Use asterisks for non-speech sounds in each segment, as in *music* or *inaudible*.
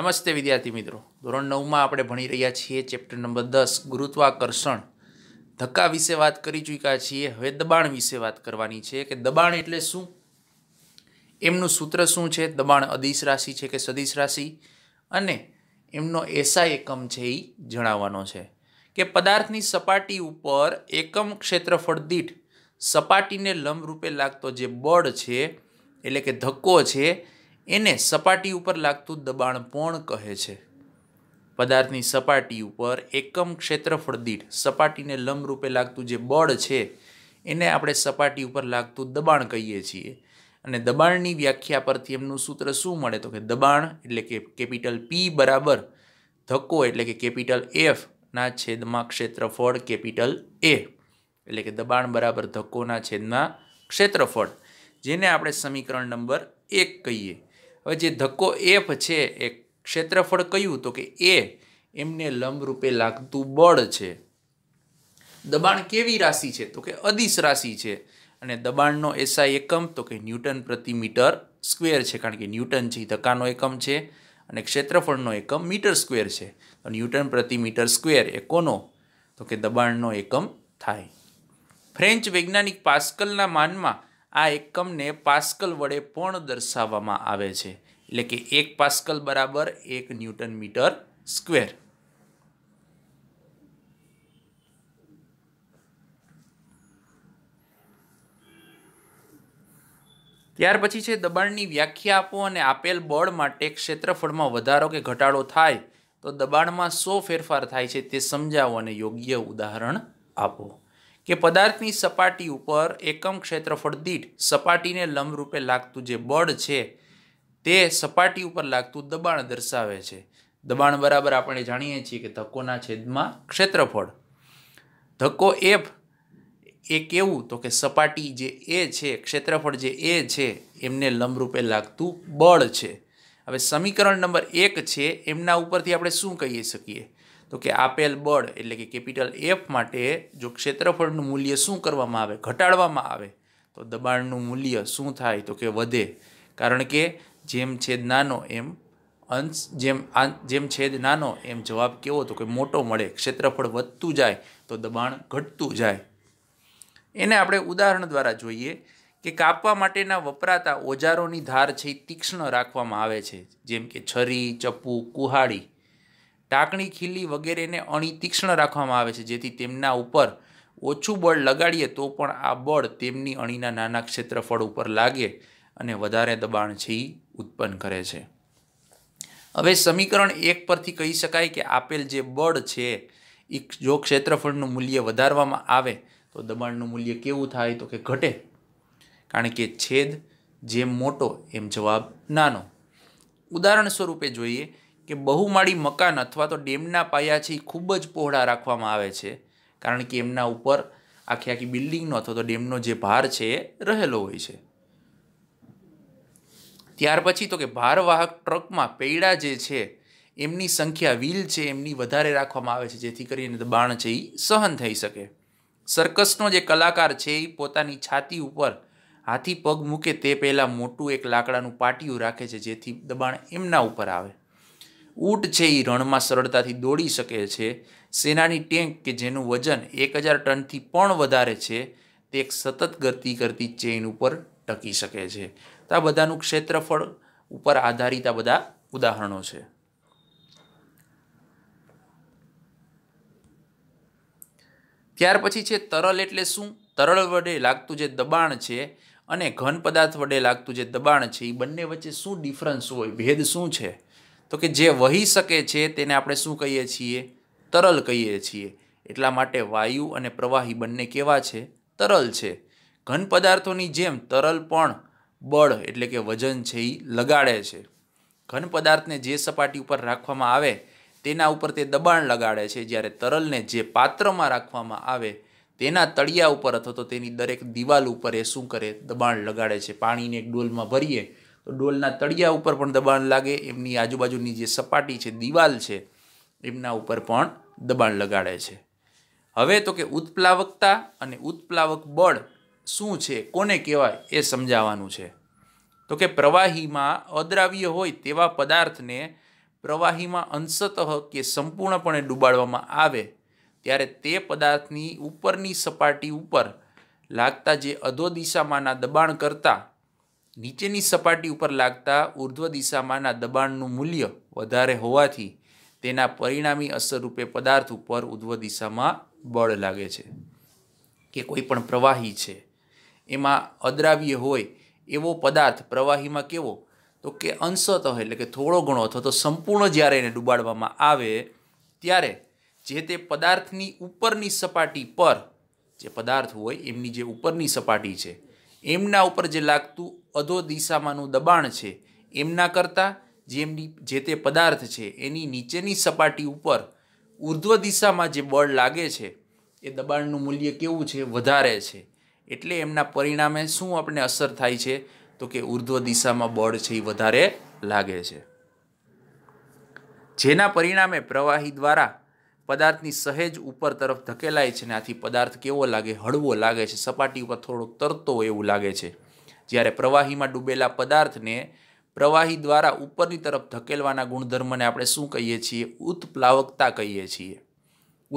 નમસ્તે વિદ્યાર્થી મિત્રો ધોરણ નવમાં આપણે ભણી રહ્યા છીએ ચેપ્ટર નંબર દસ ગુરુત્વાકર્ષણ ધક્કા વિશે વાત કરી ચૂક્યા છીએ હવે દબાણ વિશે વાત કરવાની છે કે દબાણ એટલે શું એમનું સૂત્ર શું છે દબાણ અદિશ રાશિ છે કે સદિશ રાશિ અને એમનો એસઆઈ એકમ છે એ જણાવવાનો છે કે પદાર્થની સપાટી ઉપર એકમ ક્ષેત્રફળ દીઠ સપાટીને લંબરૂપે લાગતો જે બળ છે એટલે કે ધક્કો છે એને સપાટી ઉપર લાગતું દબાણ પણ કહે છે પદાર્થની સપાટી ઉપર એકમ ક્ષેત્રફળ દીઠ સપાટીને લંબરૂપે લાગતું જે બળ છે એને આપણે સપાટી ઉપર લાગતું દબાણ કહીએ છીએ અને દબાણની વ્યાખ્યા પરથી એમનું સૂત્ર શું મળે તો કે દબાણ એટલે કે કેપિટલ પી બરાબર ધક્કો એટલે કે કેપિટલ એફના છેદમાં ક્ષેત્રફળ કેપિટલ એ એટલે કે દબાણ બરાબર ધક્કોના છેદમાં ક્ષેત્રફળ જેને આપણે સમીકરણ નંબર એક કહીએ હવે જે ધક્કો એફ છે એ ક્ષેત્રફળ કયું તો કે એ એમને લંબરૂપે લાગતું બળ છે દબાણ કેવી રાશિ છે તો કે અદિશ રાશિ છે અને દબાણનો એસઆઈ એકમ તો કે ન્યૂટન પ્રતિ મીટર સ્ક્વેર છે કારણ કે ન્યૂટન છે ધક્કાનો એકમ છે અને ક્ષેત્રફળનો એકમ મીટર સ્ક્વેર છે તો ન્યૂટન પ્રતિ મીટર સ્ક્વેર એ કોનો તો કે દબાણનો એકમ થાય ફ્રેન્ચ વૈજ્ઞાનિક પાસ્કલના માનમાં આ એકમને પાસ્કલ વડે પણ દર્શાવવામાં આવે છે એટલે કે એક પાસ્કલ બરાબર એક ન્યૂટન મીટર સ્ક્વેર ત્યાર પછી છે દબાણની વ્યાખ્યા આપો અને આપેલ બળ માટે ક્ષેત્રફળમાં વધારો કે ઘટાડો થાય તો દબાણમાં શો ફેરફાર થાય છે તે સમજાવો અને યોગ્ય ઉદાહરણ આપો કે પદાર્થની સપાટી ઉપર એકમ ક્ષેત્રફળ દીઠ સપાટીને લંબરૂપે લાગતું જે બળ છે તે સપાટી ઉપર લાગતું દબાણ દર્શાવે છે દબાણ બરાબર આપણે જાણીએ છીએ કે ધક્કોના છેદમાં ક્ષેત્રફળ ધક્કો એફ એ કેવું તો કે સપાટી જે એ છે ક્ષેત્રફળ જે એ છે એમને લંબરૂપે લાગતું બળ છે હવે સમીકરણ નંબર એક છે એમના ઉપરથી આપણે શું કહી શકીએ તો કે આપેલ બળ એટલે કે કેપિટલ એફ માટે જો ક્ષેત્રફળનું મૂલ્ય શું કરવામાં આવે ઘટાડવામાં આવે તો દબાણનું મૂલ્ય શું થાય તો કે વધે કારણ કે જેમ છેદ નાનો એમ અંશ જેમ જેમ છેદ નાનો એમ જવાબ કેવો તો કે મોટો મળે ક્ષેત્રફળ વધતું જાય તો દબાણ ઘટતું જાય એને આપણે ઉદાહરણ દ્વારા જોઈએ કે કાપવા માટેના વપરાતા ઓજારોની ધાર છે તીક્ષ્ણ રાખવામાં આવે છે જેમ કે છરી ચપ્પુ કુહાડી ટાંકણી ખીલી વગેરેને અણી તીક્ષ્ણ રાખવામાં આવે છે જેથી તેમના ઉપર ઓછું બળ લગાડીએ તો પણ આ બળ તેમની અણીના નાના ક્ષેત્રફળ ઉપર લાગે અને વધારે દબાણ છે એ ઉત્પન્ન કરે છે હવે સમીકરણ એક પરથી કહી શકાય કે આપેલ જે બળ છે એ જો ક્ષેત્રફળનું મૂલ્ય વધારવામાં આવે તો દબાણનું મૂલ્ય કેવું થાય તો કે ઘટે કારણ કે છેદ જેમ મોટો એમ જવાબ નાનો ઉદાહરણ સ્વરૂપે જોઈએ કે બહુમાળી મકાન અથવા તો ડેમના પાયા છે એ ખૂબ જ પહોળા રાખવામાં આવે છે કારણ કે એમના ઉપર આખી આખી બિલ્ડિંગનો અથવા તો ડેમનો જે ભાર છે એ રહેલો હોય છે ત્યાર પછી તો કે ભારવાહક ટ્રકમાં પૈડા જે છે એમની સંખ્યા વ્હીલ છે એમની વધારે રાખવામાં આવે છે જેથી કરીને દબાણ છે એ સહન થઈ શકે સર્કસનો જે કલાકાર છે એ પોતાની છાતી ઉપર હાથી પગ મૂકે તે પહેલાં મોટું એક લાકડાનું પાટિયું રાખે છે જેથી દબાણ એમના ઉપર આવે ઊંટ છે એ રણમાં સરળતાથી દોડી શકે છે સેનાની ટેન્ક કે જેનું વજન એક હજાર ટનથી પણ વધારે છે તે એક સતત ગતિ કરતી ચેઇન ઉપર ટકી શકે છે તો આ બધાનું ક્ષેત્રફળ ઉપર આધારિત આ બધા ઉદાહરણો છે ત્યાર પછી છે તરલ એટલે શું તરળ વડે લાગતું જે દબાણ છે અને ઘન પદાર્થ વડે લાગતું જે દબાણ છે એ બંને વચ્ચે શું ડિફરન્સ હોય ભેદ શું છે તો કે જે વહી શકે છે તેને આપણે શું કહીએ છીએ તરલ કહીએ છીએ એટલા માટે વાયુ અને પ્રવાહી બંને કેવા છે તરલ છે ઘન પદાર્થોની જેમ તરલ પણ બળ એટલે કે વજન છે એ લગાડે છે ઘન પદાર્થને જે સપાટી ઉપર રાખવામાં આવે તેના ઉપર તે દબાણ લગાડે છે જ્યારે તરલને જે પાત્રમાં રાખવામાં આવે તેના તળિયા ઉપર અથવા તો તેની દરેક દિવાલ ઉપર એ શું કરે દબાણ લગાડે છે પાણીને એક ડોલમાં ભરીએ ડોલના તળિયા ઉપર પણ દબાણ લાગે એમની આજુબાજુની જે સપાટી છે દિવાલ છે એમના ઉપર પણ દબાણ લગાડે છે હવે તો કે ઉત્પ્લાવકતા અને ઉત્પ્લાવક બળ શું છે કોને કહેવાય એ સમજાવવાનું છે તો કે પ્રવાહીમાં અદ્રાવ્ય હોય તેવા પદાર્થને પ્રવાહીમાં અંશતઃ કે સંપૂર્ણપણે ડૂબાડવામાં આવે ત્યારે તે પદાર્થની ઉપરની સપાટી ઉપર લાગતા જે અધો દિશામાંના દબાણ કરતાં નીચેની સપાટી ઉપર લાગતા ઉર્ધ્વ દિશામાંના દબાણનું મૂલ્ય વધારે હોવાથી તેના પરિણામી અસરરૂપે પદાર્થ ઉપર ઉર્ધ્વ દિશામાં બળ લાગે છે કે કોઈ પણ પ્રવાહી છે એમાં અદ્રાવ્ય હોય એવો પદાર્થ પ્રવાહીમાં કેવો તો કે અંશત અંશતઃ એટલે કે થોડો ઘણો અથવા તો સંપૂર્ણ જ્યારે એને ડુબાડવામાં આવે ત્યારે જે તે પદાર્થની ઉપરની સપાટી પર જે પદાર્થ હોય એમની જે ઉપરની સપાટી છે એમના ઉપર જે લાગતું અધો દિશામાંનું દબાણ છે એમના કરતાં જેમની જે તે પદાર્થ છે એની નીચેની સપાટી ઉપર ઉર્ધ્વ દિશામાં જે બળ લાગે છે એ દબાણનું મૂલ્ય કેવું છે વધારે છે એટલે એમના પરિણામે શું આપણને અસર થાય છે તો કે ઉર્ધ્વ દિશામાં બળ છે એ વધારે લાગે છે જેના પરિણામે પ્રવાહી દ્વારા પદાર્થની સહેજ ઉપર તરફ ધકેલાય છે ને આથી પદાર્થ કેવો લાગે હળવો લાગે છે સપાટી ઉપર થોડોક તરતો હોય એવું લાગે છે જ્યારે પ્રવાહીમાં ડૂબેલા પદાર્થને પ્રવાહી દ્વારા ઉપરની તરફ ધકેલવાના ગુણધર્મને આપણે શું કહીએ છીએ ઉત્પ્લાવકતા કહીએ છીએ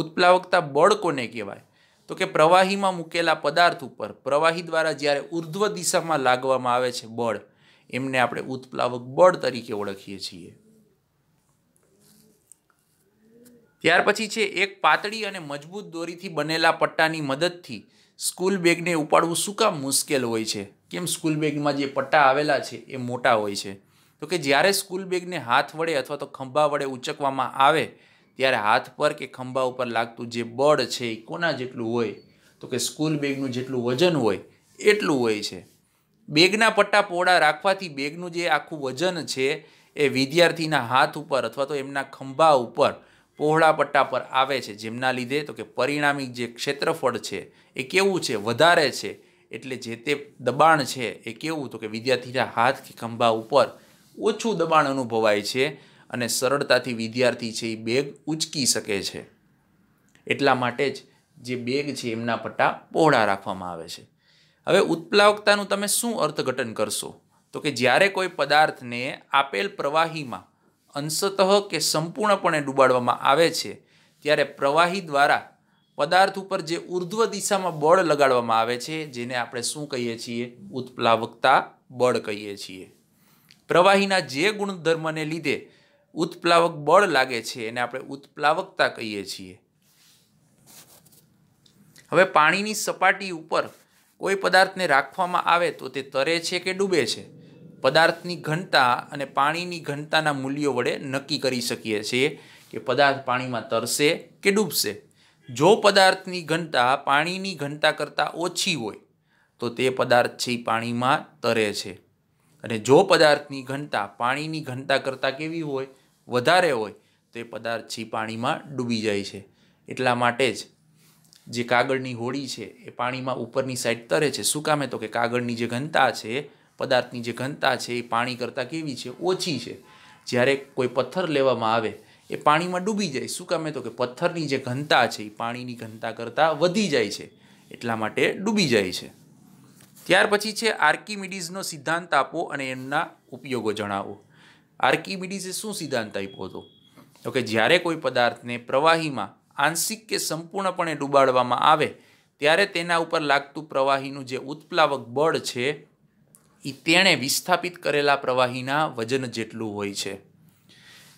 ઉત્પ્લાવકતા બળ કોને કહેવાય તો કે પ્રવાહીમાં મૂકેલા પદાર્થ ઉપર પ્રવાહી દ્વારા જ્યારે ઉર્ધ્વ દિશામાં લાગવામાં આવે છે બળ એમને આપણે ઉત્પ્લાવક બળ તરીકે ઓળખીએ છીએ ત્યાર પછી છે એક પાતળી અને મજબૂત દોરીથી બનેલા પટ્ટાની મદદથી સ્કૂલ બેગને ઉપાડવું શું કામ મુશ્કેલ હોય છે કેમ સ્કૂલ બેગમાં જે પટ્ટા આવેલા છે એ મોટા હોય છે તો કે જ્યારે સ્કૂલ બેગને હાથ વડે અથવા તો ખંભા વડે ઉચકવામાં આવે ત્યારે હાથ પર કે ખંભા ઉપર લાગતું જે બળ છે એ કોના જેટલું હોય તો કે સ્કૂલ બેગનું જેટલું વજન હોય એટલું હોય છે બેગના પટ્ટા પહોળા રાખવાથી બેગનું જે આખું વજન છે એ વિદ્યાર્થીના હાથ ઉપર અથવા તો એમના ખંભા ઉપર પહોળા પટ્ટા પર આવે છે જેમના લીધે તો કે પરિણામી જે ક્ષેત્રફળ છે એ કેવું છે વધારે છે એટલે જે તે દબાણ છે એ કેવું તો કે વિદ્યાર્થીના હાથ કે ખંભા ઉપર ઓછું દબાણ અનુભવાય છે અને સરળતાથી વિદ્યાર્થી છે એ બેગ ઉચકી શકે છે એટલા માટે જ જે બેગ છે એમના પટ્ટા પહોળા રાખવામાં આવે છે હવે ઉત્પ્લાવકતાનું તમે શું અર્થઘટન કરશો તો કે જ્યારે કોઈ પદાર્થને આપેલ પ્રવાહીમાં અંશતઃ કે સંપૂર્ણપણે ડૂબાડવામાં આવે છે ત્યારે પ્રવાહી દ્વારા પદાર્થ ઉપર જે ઉર્ધ્વ દિશામાં બળ લગાડવામાં આવે છે જેને આપણે શું કહીએ છીએ ઉત્પ્લાવકતા બળ કહીએ છીએ પ્રવાહીના જે ગુણધર્મને લીધે ઉત્પ્લાવક બળ લાગે છે એને આપણે ઉત્પ્લાવકતા કહીએ છીએ હવે પાણીની સપાટી ઉપર કોઈ પદાર્થને રાખવામાં આવે તો તે તરે છે કે ડૂબે છે પદાર્થની ઘનતા અને પાણીની ઘનતાના મૂલ્યો વડે નક્કી કરી શકીએ છીએ કે પદાર્થ પાણીમાં તરશે કે ડૂબશે જો પદાર્થની ઘનતા પાણીની ઘનતા કરતાં ઓછી હોય તો તે પદાર્થ છે પાણીમાં તરે છે અને જો પદાર્થની ઘનતા પાણીની ઘનતા કરતાં કેવી હોય વધારે હોય તો એ પદાર્થ છે પાણીમાં ડૂબી જાય છે એટલા માટે જ જે કાગળની હોડી છે એ પાણીમાં ઉપરની સાઈડ તરે છે શું કામે તો કે કાગળની જે ઘનતા છે પદાર્થની જે ઘનતા છે એ પાણી કરતાં કેવી છે ઓછી છે જ્યારે કોઈ પથ્થર લેવામાં આવે એ પાણીમાં ડૂબી જાય શું કામે તો કે પથ્થરની જે ઘનતા છે એ પાણીની ઘનતા કરતાં વધી જાય છે એટલા માટે ડૂબી જાય છે ત્યાર પછી છે આર્કિમિડીઝનો સિદ્ધાંત આપો અને એમના ઉપયોગો જણાવો આર્કિમિડીઝે શું સિદ્ધાંત આપ્યો હતો તો કે જ્યારે કોઈ પદાર્થને પ્રવાહીમાં આંશિક કે સંપૂર્ણપણે ડૂબાડવામાં આવે ત્યારે તેના ઉપર લાગતું પ્રવાહીનું જે ઉત્પ્લાવક બળ છે એ તેણે વિસ્થાપિત કરેલા પ્રવાહીના વજન જેટલું હોય છે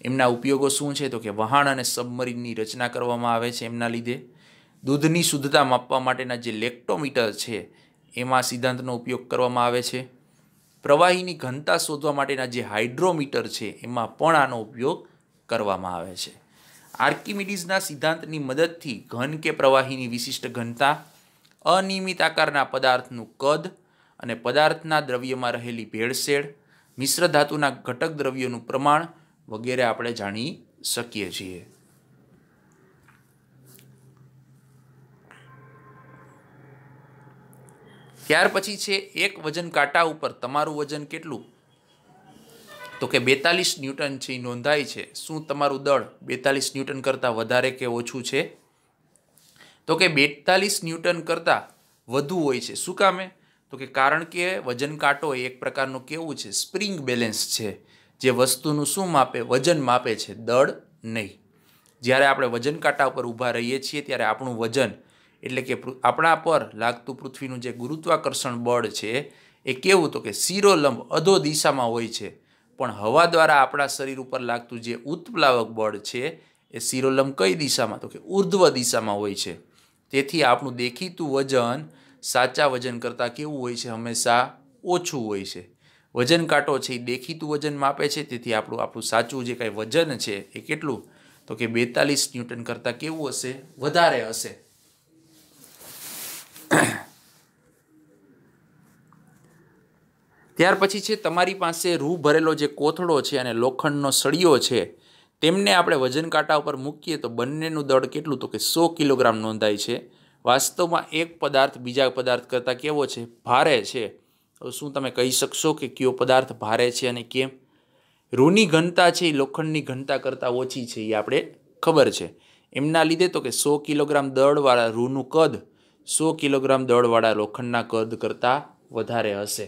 એમના ઉપયોગો શું છે તો કે વહાણ અને સબમરીનની રચના કરવામાં આવે છે એમના લીધે દૂધની શુદ્ધતા માપવા માટેના જે લેક્ટોમીટર છે એમાં સિદ્ધાંતનો ઉપયોગ કરવામાં આવે છે પ્રવાહીની ઘનતા શોધવા માટેના જે હાઇડ્રોમીટર છે એમાં પણ આનો ઉપયોગ કરવામાં આવે છે આર્કિમિડીઝના સિદ્ધાંતની મદદથી ઘન કે પ્રવાહીની વિશિષ્ટ ઘનતા અનિયમિત આકારના પદાર્થનું કદ અને પદાર્થના દ્રવ્યમાં રહેલી ભેળસેળ મિશ્ર ધાતુના ઘટક દ્રવ્યોનું પ્રમાણ વગેરે આપણે જાણી શકીએ છીએ ત્યાર પછી છે એક વજન કાંટા ઉપર તમારું વજન કેટલું તો કે બેતાલીસ ન્યૂટન છે એ નોંધાય છે શું તમારું દળ બેતાલીસ ન્યૂટન કરતાં વધારે કે ઓછું છે તો કે બેતાલીસ ન્યૂટન કરતાં વધુ હોય છે શું કામે તો કે કારણ કે વજન કાંટો એક પ્રકારનું કેવું છે સ્પ્રિંગ બેલેન્સ છે જે વસ્તુનું શું માપે વજન માપે છે દળ નહીં જ્યારે આપણે વજન કાંટા ઉપર ઊભા રહીએ છીએ ત્યારે આપણું વજન એટલે કે આપણા પર લાગતું પૃથ્વીનું જે ગુરુત્વાકર્ષણ બળ છે એ કેવું તો કે શિરોલંબ અધો દિશામાં હોય છે પણ હવા દ્વારા આપણા શરીર ઉપર લાગતું જે ઉત્પ્લાવક બળ છે એ શિરોલંબ કઈ દિશામાં તો કે ઉર્ધ્વ દિશામાં હોય છે તેથી આપણું દેખીતું વજન સાચા વજન કરતાં કેવું હોય છે હંમેશા ઓછું હોય છે વજન કાંટો છે એ દેખીતું વજન માપે છે તેથી આપણું આપણું સાચું જે કાંઈ વજન છે એ કેટલું તો કે બેતાલીસ ન્યૂટન કરતાં કેવું હશે વધારે હશે ત્યાર પછી છે તમારી પાસે રૂ ભરેલો જે કોથળો છે અને લોખંડનો સળિયો છે તેમને આપણે વજન કાંટા ઉપર મૂકીએ તો બંનેનું દળ કેટલું તો કે સો કિલોગ્રામ નોંધાય છે વાસ્તવમાં એક પદાર્થ બીજા પદાર્થ કરતાં કેવો છે ભારે છે તો શું તમે કહી શકશો કે કયો પદાર્થ ભારે છે અને કેમ રૂની ઘનતા છે એ લોખંડની ઘનતા કરતાં ઓછી છે એ આપણે ખબર છે એમના લીધે તો કે સો કિલોગ્રામ દળવાળા રૂનું કદ સો કિલોગ્રામ દળવાળા લોખંડના કદ કરતાં વધારે હશે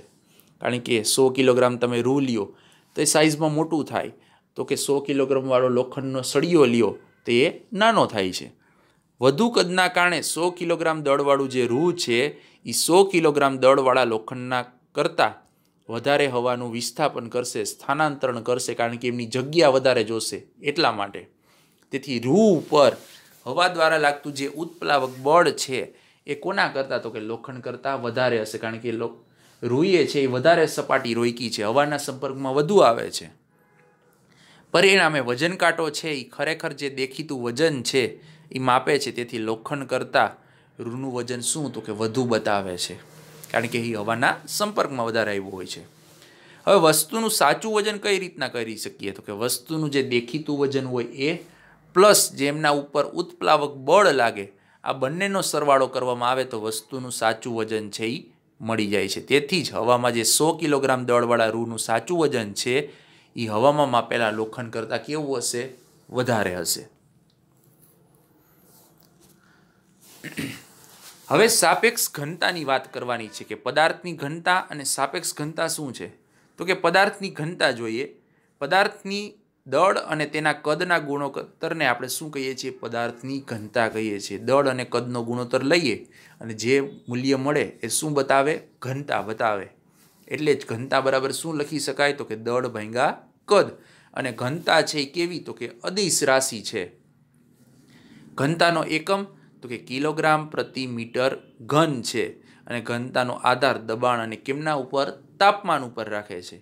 કારણ કે સો કિલોગ્રામ તમે રૂ લ્યો તો એ સાઇઝમાં મોટું થાય તો કે સો કિલોગ્રામવાળો લોખંડનો સળિયો લ્યો તો એ નાનો થાય છે વધુ કદના કારણે સો કિલોગ્રામ દળવાળું જે રૂ છે એ સો કિલોગ્રામ દળવાળા લોખંડના કરતાં વધારે હવાનું વિસ્થાપન કરશે સ્થાનાંતરણ કરશે કારણ કે એમની જગ્યા વધારે જોશે એટલા માટે તેથી રૂ ઉપર હવા દ્વારા લાગતું જે ઉત્પ્લાવક બળ છે એ કોના કરતાં તો કે લોખંડ કરતાં વધારે હશે કારણ કે રૂઈએ છે એ વધારે સપાટી રોયકી છે હવાના સંપર્કમાં વધુ આવે છે પરિણામે વજન કાંટો છે એ ખરેખર જે દેખીતું વજન છે એ માપે છે તેથી લોખંડ કરતાં રૂનું વજન શું તો કે વધુ બતાવે છે કારણ કે એ હવાના સંપર્કમાં વધારે આવ્યું હોય છે હવે વસ્તુનું સાચું વજન કઈ રીતના કરી શકીએ તો કે વસ્તુનું જે દેખીતું વજન હોય એ પ્લસ જેમના ઉપર ઉત્પ્લાવક બળ લાગે આ બંનેનો સરવાળો કરવામાં આવે તો વસ્તુનું સાચું વજન છે એ મળી જાય છે તેથી જ હવામાં જે સો કિલોગ્રામ દળવાળા રૂનું સાચું વજન છે એ હવામાં માપેલા લોખંડ કરતાં કેવું હશે વધારે હશે *clears throat* હવે સાપેક્ષ ઘનતાની વાત કરવાની છે કે પદાર્થની ઘનતા અને સાપેક્ષ ઘનતા શું છે તો કે પદાર્થની ઘનતા જોઈએ પદાર્થની દળ અને તેના કદના ગુણોત્તરને આપણે શું કહીએ છીએ પદાર્થની ઘનતા કહીએ છીએ દળ અને કદનો ગુણોત્તર લઈએ અને જે મૂલ્ય મળે એ શું બતાવે ઘનતા બતાવે એટલે જ ઘનતા બરાબર શું લખી શકાય તો કે દળ ભંગા કદ અને ઘનતા છે એ કેવી તો કે અદિશ રાશિ છે ઘનતાનો એકમ તો કે કિલોગ્રામ પ્રતિ મીટર ઘન છે અને ઘનતાનો આધાર દબાણ અને કેમના ઉપર તાપમાન ઉપર રાખે છે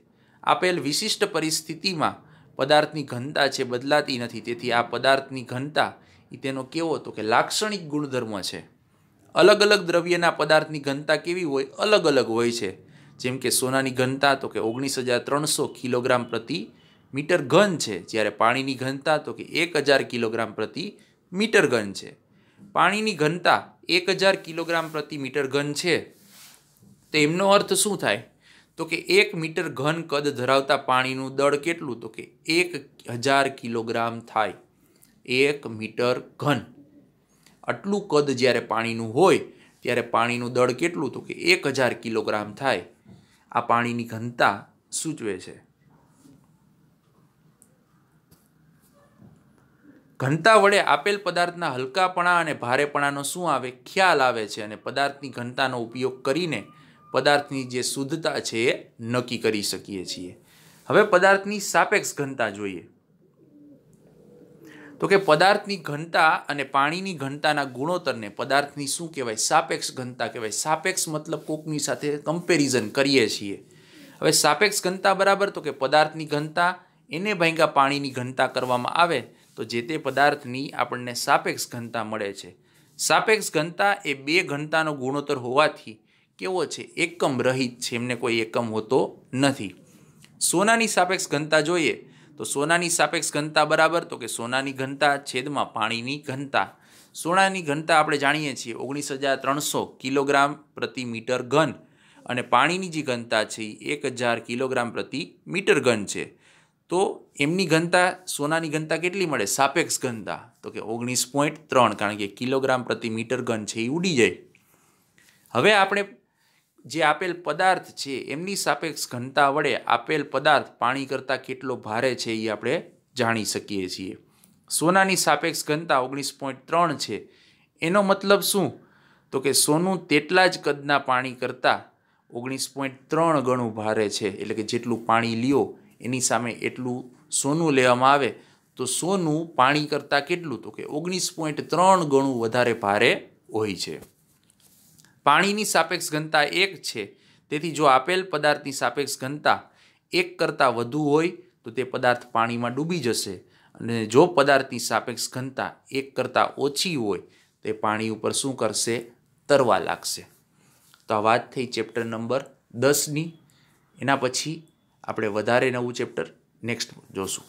આપેલ વિશિષ્ટ પરિસ્થિતિમાં પદાર્થની ઘનતા છે બદલાતી નથી તેથી આ પદાર્થની ઘનતા એ તેનો કેવો તો કે લાક્ષણિક ગુણધર્મ છે અલગ અલગ દ્રવ્યના પદાર્થની ઘનતા કેવી હોય અલગ અલગ હોય છે જેમ કે સોનાની ઘનતા તો કે ઓગણીસ હજાર ત્રણસો કિલોગ્રામ પ્રતિ મીટર ઘન છે જ્યારે પાણીની ઘનતા તો કે એક હજાર કિલોગ્રામ પ્રતિ મીટર ઘન છે પાણીની ઘનતા એક હજાર કિલોગ્રામ પ્રતિ મીટર ઘન છે તો એમનો અર્થ શું થાય તો કે એક મીટર ઘન કદ ધરાવતા પાણીનું દળ કેટલું તો કે એક હજાર કિલોગ્રામ થાય એક મીટર ઘન આટલું કદ જ્યારે પાણીનું હોય ત્યારે પાણીનું દળ કેટલું તો કે એક હજાર કિલોગ્રામ થાય આ પાણીની ઘનતા સૂચવે છે ઘનતા વડે આપેલ પદાર્થના હલકાપણા અને ભારેપણાનો શું આવે ખ્યાલ આવે છે અને પદાર્થની ઘનતાનો ઉપયોગ કરીને પદાર્થની જે શુદ્ધતા છે એ નક્કી કરી શકીએ છીએ હવે પદાર્થની સાપેક્ષ ઘનતા જોઈએ તો કે પદાર્થની ઘનતા અને પાણીની ઘનતાના ગુણોત્તરને પદાર્થની શું કહેવાય સાપેક્ષ ઘનતા કહેવાય સાપેક્ષ મતલબ કોકની સાથે કમ્પેરિઝન કરીએ છીએ હવે સાપેક્ષ ઘનતા બરાબર તો કે પદાર્થની ઘનતા એને ભાંગા પાણીની ઘનતા કરવામાં આવે તો જે તે પદાર્થની આપણને સાપેક્ષ ઘનતા મળે છે સાપેક્ષ ઘનતા એ બે ઘનતાનો ગુણોત્તર હોવાથી કેવો છે એકમ રહિત છે એમને કોઈ એકમ હોતો નથી સોનાની સાપેક્ષ ઘનતા જોઈએ તો સોનાની સાપેક્ષ ઘનતા બરાબર તો કે સોનાની ઘનતા છેદમાં પાણીની ઘનતા સોનાની ઘનતા આપણે જાણીએ છીએ ઓગણીસ હજાર ત્રણસો કિલોગ્રામ પ્રતિ મીટર ઘન અને પાણીની જે ઘનતા છે એ એક હજાર કિલોગ્રામ પ્રતિ મીટર ઘન છે તો એમની ઘનતા સોનાની ઘનતા કેટલી મળે સાપેક્ષ ઘનતા તો કે ઓગણીસ પોઈન્ટ ત્રણ કારણ કે કિલોગ્રામ પ્રતિ મીટર ઘન છે એ ઉડી જાય હવે આપણે જે આપેલ પદાર્થ છે એમની સાપેક્ષ ઘનતા વડે આપેલ પદાર્થ પાણી કરતાં કેટલો ભારે છે એ આપણે જાણી શકીએ છીએ સોનાની સાપેક્ષ ઘનતા ઓગણીસ પોઈન્ટ ત્રણ છે એનો મતલબ શું તો કે સોનું તેટલા જ કદના પાણી કરતાં ઓગણીસ પોઈન્ટ ત્રણ ગણું ભારે છે એટલે કે જેટલું પાણી લ્યો એની સામે એટલું સોનું લેવામાં આવે તો સોનું પાણી કરતાં કેટલું તો કે ઓગણીસ પોઈન્ટ ત્રણ ગણું વધારે ભારે હોય છે પાણીની સાપેક્ષ ઘનતા એક છે તેથી જો આપેલ પદાર્થની સાપેક્ષ ઘનતા એક કરતાં વધુ હોય તો તે પદાર્થ પાણીમાં ડૂબી જશે અને જો પદાર્થની સાપેક્ષ ઘનતા એક કરતાં ઓછી હોય તે પાણી ઉપર શું કરશે તરવા લાગશે તો આ વાત થઈ ચેપ્ટર નંબર દસની એના પછી આપણે વધારે નવું ચેપ્ટર નેક્સ્ટ જોશું